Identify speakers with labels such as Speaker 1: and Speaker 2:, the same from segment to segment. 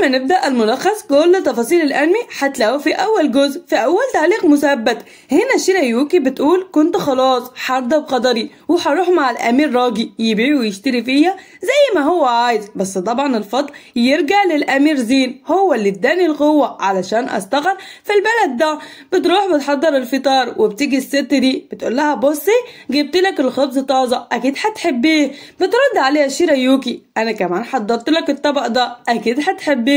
Speaker 1: قبل ما نبدأ الملخص كل تفاصيل الأنمي هتلاقوه في أول جزء في أول تعليق مثبت هنا شيرايوكي بتقول كنت خلاص حاضة بقدري وهروح مع الأمير راجي يبيع ويشتري فيا زي ما هو عايز بس طبعا الفضل يرجع للأمير زين هو اللي اداني القوة علشان أستقر في البلد ده بتروح بتحضر الفطار وبتيجي الست دي بتقول لها بصي جبت لك الخبز طازة أكيد هتحبيه بترد عليها شيرايوكي أنا كمان حضرت لك الطبق ده أكيد هتحبيه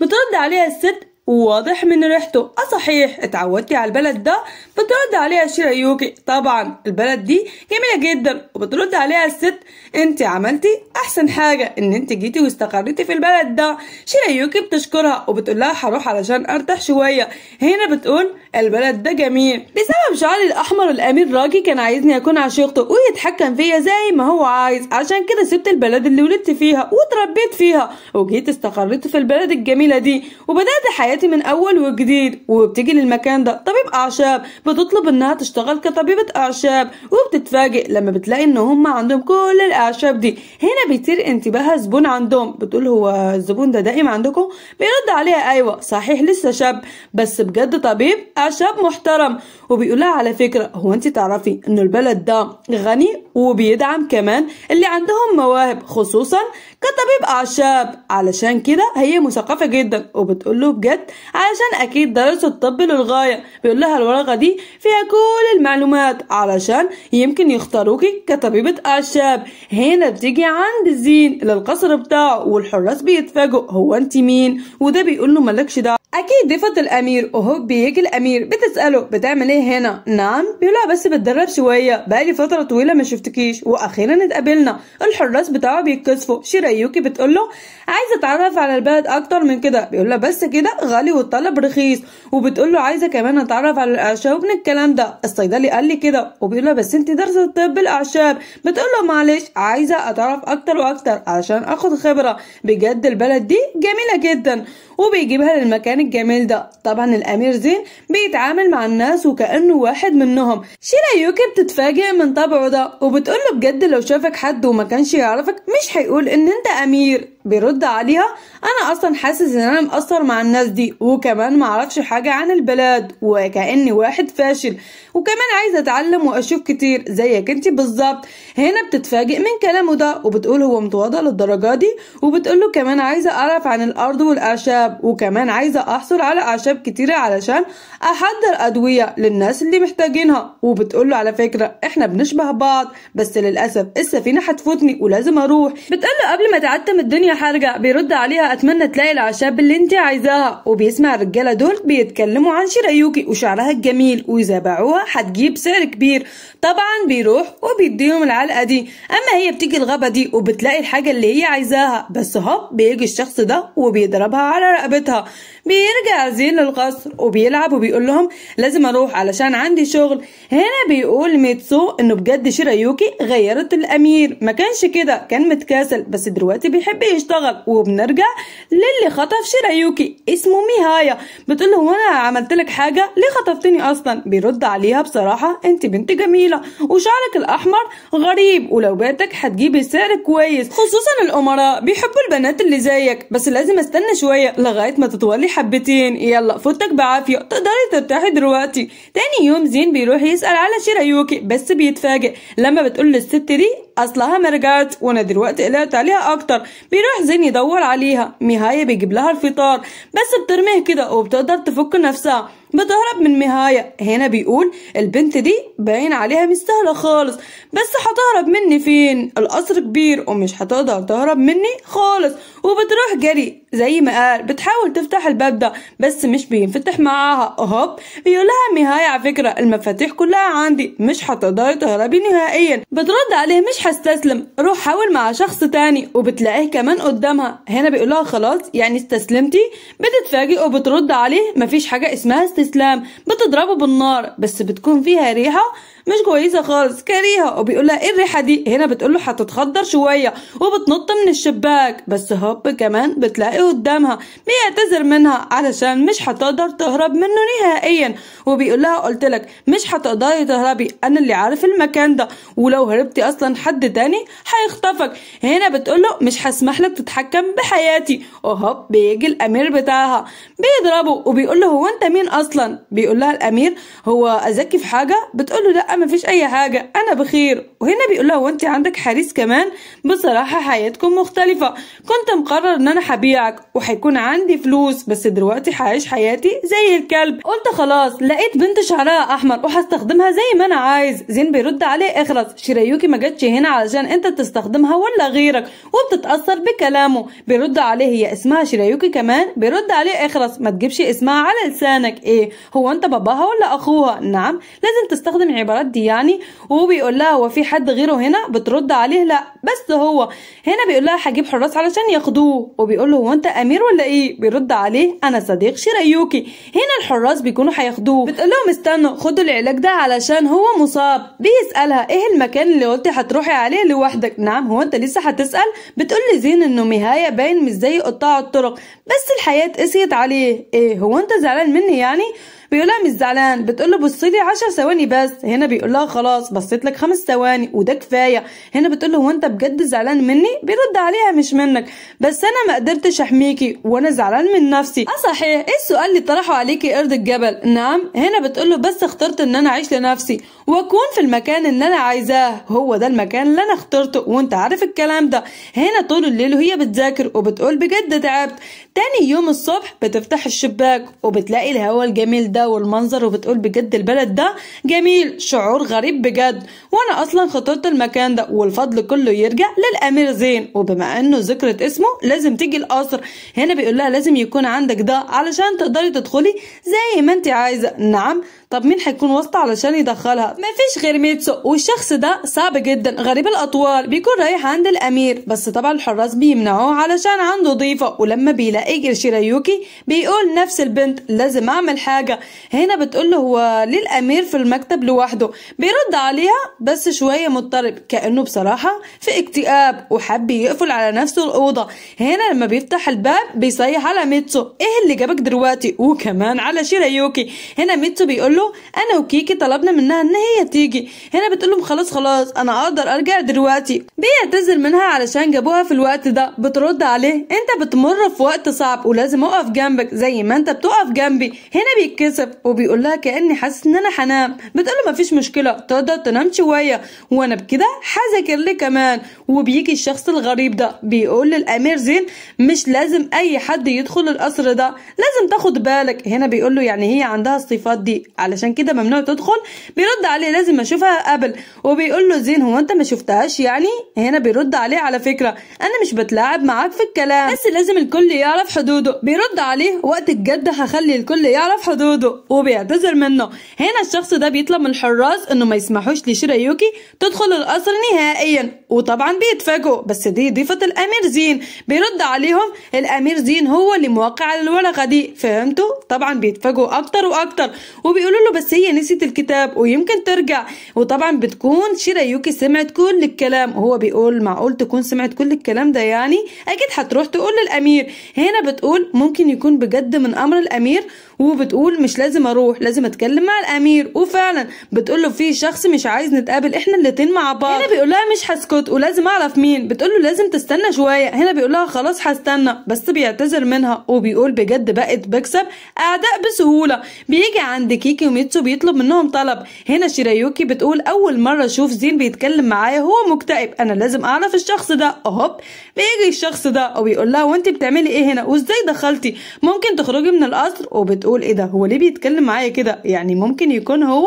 Speaker 1: بترد عليها الست وواضح من ريحته أصحيح آه، اتعودتي على البلد ده بترد عليها شيرايوكي طبعا البلد دي جميلة جدا وبترد عليها الست انت عملتي أحسن حاجة ان انت جيتي واستقريتي في البلد ده شيرايوكي بتشكرها وبتقول لها هروح علشان أرتاح شوية هنا بتقول البلد ده جميل بسبب شعري الأحمر الأمير راجي كان عايزني أكون عشيقته ويتحكم فيا زي ما هو عايز عشان كده سبت البلد اللي ولدت فيها واتربيت فيها وجيت استقريت في البلد الجميلة دي وبدأت حياتي حياتي من اول وجديد وبتيجي للمكان ده طبيب اعشاب بتطلب انها تشتغل كطبيبه اعشاب وبتتفاجئ لما بتلاقي ان هم عندهم كل الاعشاب دي هنا بيثير انتباهها زبون عندهم بتقول هو الزبون ده دائم عندكم بيرد عليها ايوه صحيح لسه شاب بس بجد طبيب اعشاب محترم وبيقول لها على فكره هو انت تعرفي ان البلد ده غني وبيدعم كمان اللي عندهم مواهب خصوصا كطبيب اعشاب علشان كده هي مثقفه جدا وبتقول له بجد علشان أكيد درسوا الطب للغاية بيقول لها الورقة دي فيها كل المعلومات علشان يمكن يختاروكي كطبيبة أعشاب هنا بتيجي عند الزين للقصر بتاعه والحراس بيتفاجئ هو أنت مين وده بيقول له مالكش دعوة اكيد بيفضل الامير وهو بيجي الامير بتساله بتعمل ايه هنا نعم بيقولها بس بتدرب شويه بقالي فتره طويله ما شفتكيش واخيرا اتقابلنا الحراس بتاعه بيتكسفوا شيرايوكي بتقول له عايزه اتعرف على البلد اكتر من كده بيقول لها بس كده غالي والطلب رخيص وبتقول له عايزه كمان اتعرف على الاعشاب من الكلام ده الصيدلي قال لي كده وبيقول لها بس انت دارسه طب الاعشاب بتقول له معلش عايزه اتعرف اكتر واكتر عشان اخد خبره بجد البلد دي جميله جدا وبيجيبها للمكان الجميل ده طبعا الامير زين بيتعامل مع الناس وكانه واحد منهم شيرايوكي بتتفاجئ من طبعه ده وبتقول له بجد لو شافك حد وما كانش يعرفك مش هيقول ان انت امير بيرد عليها انا اصلا حاسس ان انا مقصر مع الناس دي وكمان معرفش حاجه عن البلاد وكاني واحد فاشل وكمان عايزه اتعلم واشوف كتير زيك انت بالظبط هنا بتتفاجئ من كلامه ده وبتقول هو متواضع للدرجه دي وبتقول له كمان عايزه اعرف عن الارض والاعشاب وكمان عايزه احصل على اعشاب كتيره علشان احضر ادويه للناس اللي محتاجينها وبتقول له على فكره احنا بنشبه بعض بس للاسف السفينه هتفوتني ولازم اروح بتقول له قبل ما تعتم الدنيا حرجة بيرد عليها أتمنى تلاقي الأعشاب اللي أنت عايزاها وبيسمع الرجالة دول بيتكلموا عن شرايوكي وشعرها الجميل وإذا باعوها هتجيب سعر كبير طبعا بيروح وبيديهم العلقة دي أما هي بتيجي الغابة دي وبتلاقي الحاجة اللي هي عايزاها بس هوب بيجي الشخص ده وبيضربها على رقبتها بيرجع زين للقصر وبيلعب وبيقول لهم لازم أروح علشان عندي شغل هنا بيقول ميتسو إنه بجد شرايوكي غيرت الأمير ما كانش كده كان متكاسل بس دلوقتي بيحب يشتغل بنشتغل وبنرجع للي خطف شيرايوكي اسمه ميهايا بتقول له وانا عملت لك حاجه ليه خطفتني اصلا بيرد عليها بصراحه انت بنت جميله وشعرك الاحمر غريب ولو باتك هتجيبي سعر كويس خصوصا الامراء بيحبوا البنات اللي زيك بس لازم استنى شويه لغايه ما تتولي حبتين يلا فوتك بعافيه تقدري ترتاحي دلوقتي تاني يوم زين بيروح يسال على شيرايوكي بس بيتفاجئ لما بتقول للست دي اصلها ما وانا دلوقتي قلقت عليها اكتر بيروح زين يدور عليها نهاية بيجيب لها الفطار بس بترميه كده وبتقدر تفك نفسها بتهرب من مهايا هنا بيقول البنت دي باين عليها مش سهلة خالص بس هتهرب مني فين القصر كبير ومش هتقدر تهرب مني خالص وبتروح جري زي ما قال بتحاول تفتح الباب ده بس مش بينفتح معاها هوب بيقولها مهايا على فكرة المفاتيح كلها عندي مش هتقدري تهربي نهائيا بترد عليه مش هستسلم روح حاول مع شخص تاني وبتلاقيه كمان قدامها هنا بيقولها خلاص يعني استسلمتي بتتفاجئ وبترد عليه مفيش حاجة اسمها استسلام الاسلام بتضربه بالنار بس بتكون فيها ريحه مش كويسه خالص كريهه وبيقول لها ايه الريحه دي هنا بتقول له هتتخدر شويه وبتنط من الشباك بس هوب كمان بتلاقي قدامها بيعتذر منها علشان مش هتقدر تهرب منه نهائيا وبيقول لها قلت لك مش هتقدري تهربي انا اللي عارف المكان ده ولو هربتي اصلا حد تاني هيخطفك هنا بتقول له مش هسمح لك تتحكم بحياتي وهوب بيجي الامير بتاعها بيضربه وبيقول له هو انت مين اصلا بيقول لها الامير هو اذكي في حاجه بتقول له لا لا مفيش اي حاجه انا بخير وهنا بيقول لها وانت عندك حريص كمان بصراحه حياتكم مختلفه كنت مقرر ان انا هبيعك وهيكون عندي فلوس بس دلوقتي هعيش حياتي زي الكلب قلت خلاص لقيت بنت شعرها احمر وهستخدمها زي ما انا عايز زين بيرد عليه اخلص شيريوكي ما جاتش هنا علشان انت تستخدمها ولا غيرك وبتتاثر بكلامه بيرد عليه هي اسمها شيريوكي كمان بيرد عليه اخلص ما تجيبش اسمها على لسانك ايه هو انت باباها ولا اخوها نعم لازم تستخدم عبارات بيعدي يعني وهو بيقول لها هو في حد غيره هنا بترد عليه لا بس هو هنا بيقول لها هجيب حراس علشان ياخدوه وبيقول له هو انت امير ولا ايه بيرد عليه انا صديق شيرايوكي هنا الحراس بيكونوا هياخدوه بتقول لهم استنوا خدوا العلاج ده علشان هو مصاب بيسالها ايه المكان اللي قلتي هتروحي عليه لوحدك نعم هو انت لسه هتسال بتقول زين انه مهاية باين مش زي قطاع الطرق بس الحياه قسيت عليه ايه هو انت زعلان مني يعني بيقول لها مش زعلان بتقول له بصي لي 10 ثواني بس هنا بيقول لها خلاص بصيت لك خمس ثواني وده كفايه هنا بتقول له هو انت بجد زعلان مني بيرد عليها مش منك بس انا ما قدرتش احميكي وانا زعلان من نفسي اه صحيح ايه السؤال اللي طرحه عليكي قرد الجبل نعم هنا بتقول له بس اخترت ان انا اعيش لنفسي واكون في المكان اللي انا عايزاه هو ده المكان اللي انا اخترته وانت عارف الكلام ده هنا طول الليل وهي بتذاكر وبتقول بجد تعبت تاني يوم الصبح بتفتح الشباك وبتلاقي الهواء الجميل ده ده والمنظر وبتقول بجد البلد ده جميل شعور غريب بجد وانا اصلا خطرت المكان ده والفضل كله يرجع للامير زين وبما انه ذكرت اسمه لازم تيجي القصر هنا بيقول لها لازم يكون عندك ده علشان تقدري تدخلي زي ما انت عايزه نعم طب مين هيكون واسطه علشان يدخلها مفيش غير ميتسو والشخص ده صعب جدا غريب الاطوال بيكون رايح عند الامير بس طبعا الحراس بيمنعوه علشان عنده ضيفه ولما بيلاقي شيرايوكي بيقول نفس البنت لازم اعمل حاجه هنا بتقول له هو ليه الامير في المكتب لوحده بيرد عليها بس شويه مضطرب كانه بصراحه في اكتئاب وحب يقفل على نفسه الاوضه هنا لما بيفتح الباب بيصيح على ميتسو ايه اللي جابك دلوقتي وكمان على شيرايوكي هنا ميتسو بيقول له انا وكيكي طلبنا منها ان هي تيجي هنا بتقول له خلاص خلاص انا اقدر ارجع دلوقتي بيعتذر منها علشان جابوها في الوقت ده بترد عليه انت بتمر في وقت صعب ولازم اقف جنبك زي ما انت بتقف جنبي هنا بيتكسر بتتكسف وبيقول لها كاني حاسس ان انا هنام بتقول له مفيش مشكله تقدر تنام شويه وانا بكده هذاكر لي كمان وبيجي الشخص الغريب ده بيقول للامير زين مش لازم اي حد يدخل القصر ده لازم تاخد بالك هنا بيقول له يعني هي عندها الصفات دي علشان كده ممنوع تدخل بيرد عليه لازم اشوفها قبل وبيقول له زين هو انت ما شفتهاش يعني هنا بيرد عليه على فكره انا مش بتلاعب معاك في الكلام بس لازم الكل يعرف حدوده بيرد عليه وقت الجد هخلي الكل يعرف حدوده بيرفضه وبيعتذر منه هنا الشخص ده بيطلب من الحراس انه ما يسمحوش لشيرايوكي تدخل القصر نهائيا وطبعا بيتفاجئوا بس دي ضيفة الامير زين بيرد عليهم الامير زين هو اللي موقع على الورقة دي فهمتوا طبعا بيتفاجئوا اكتر واكتر وبيقولوا له بس هي نسيت الكتاب ويمكن ترجع وطبعا بتكون يوكي سمعت كل الكلام وهو بيقول معقول تكون سمعت كل الكلام ده يعني اكيد هتروح تقول للامير هنا بتقول ممكن يكون بجد من امر الامير وبتقول مش لازم اروح لازم اتكلم مع الامير وفعلا بتقول له في شخص مش عايز نتقابل احنا الاتنين مع بعض هنا بيقول لها مش هسكت ولازم اعرف مين بتقول له لازم تستنى شويه هنا بيقول لها خلاص هستنى بس بيعتذر منها وبيقول بجد بقت بكسب اعداء بسهوله بيجي عند كيكي وميتسو بيطلب منهم طلب هنا شيرايوكي بتقول اول مره اشوف زين بيتكلم معايا هو مكتئب انا لازم اعرف الشخص ده اهوب بيجي الشخص ده وبيقول لها وانت بتعملي ايه هنا وازاي دخلتي ممكن تخرجي من القصر وبتقول بتقول ايه ده هو ليه بيتكلم معايا كده يعني ممكن يكون هو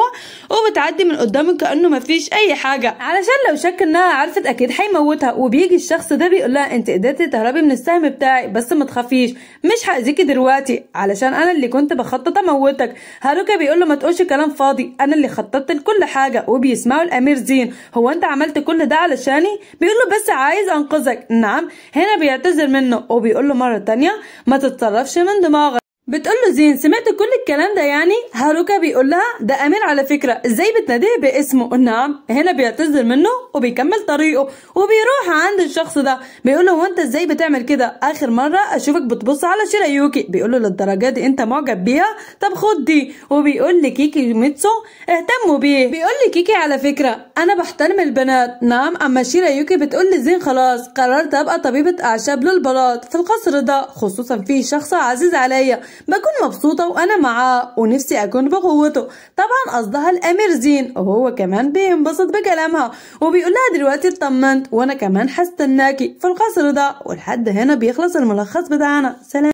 Speaker 1: وبتعدي من قدامه كانه مفيش اي حاجه علشان لو شك انها عرفت اكيد هيموتها وبيجي الشخص ده بيقول لها انت قدرتي تهربي من السهم بتاعي بس ما تخافيش مش هاذيكي دلوقتي علشان انا اللي كنت بخطط اموتك هاروكا بيقول له ما تقولش كلام فاضي انا اللي خططت لكل حاجه وبيسمعوا الامير زين هو انت عملت كل ده علشاني بيقول له بس عايز انقذك نعم هنا بيعتذر منه وبيقول له مره تانية ما تتصرفش من دماغك بتقول له زين سمعت كل الكلام ده يعني هاروكا بيقول لها ده امير على فكره ازاي بتناديه باسمه نعم هنا بيعتذر منه وبيكمل طريقه وبيروح عند الشخص ده بيقول له هو انت ازاي بتعمل كده اخر مره اشوفك بتبص على شيرايوكي بيقول له للدرجه دي انت معجب بيها طب خد دي وبيقول لكيكي ميتسو اهتموا بيه بيقول لكيكي على فكره انا بحترم البنات نعم اما شيرايوكي بتقول لزين خلاص قررت ابقى طبيبه اعشاب للبلاط في القصر ده خصوصا في شخص عزيز عليا بكون مبسوطة وأنا معاه ونفسي أكون بقوته طبعا قصدها الأمير زين وهو كمان بينبسط بكلامها وبيقول لها دلوقتي اطمنت وأنا كمان حستناكي في القصر ده ولحد هنا بيخلص الملخص بتاعنا سلام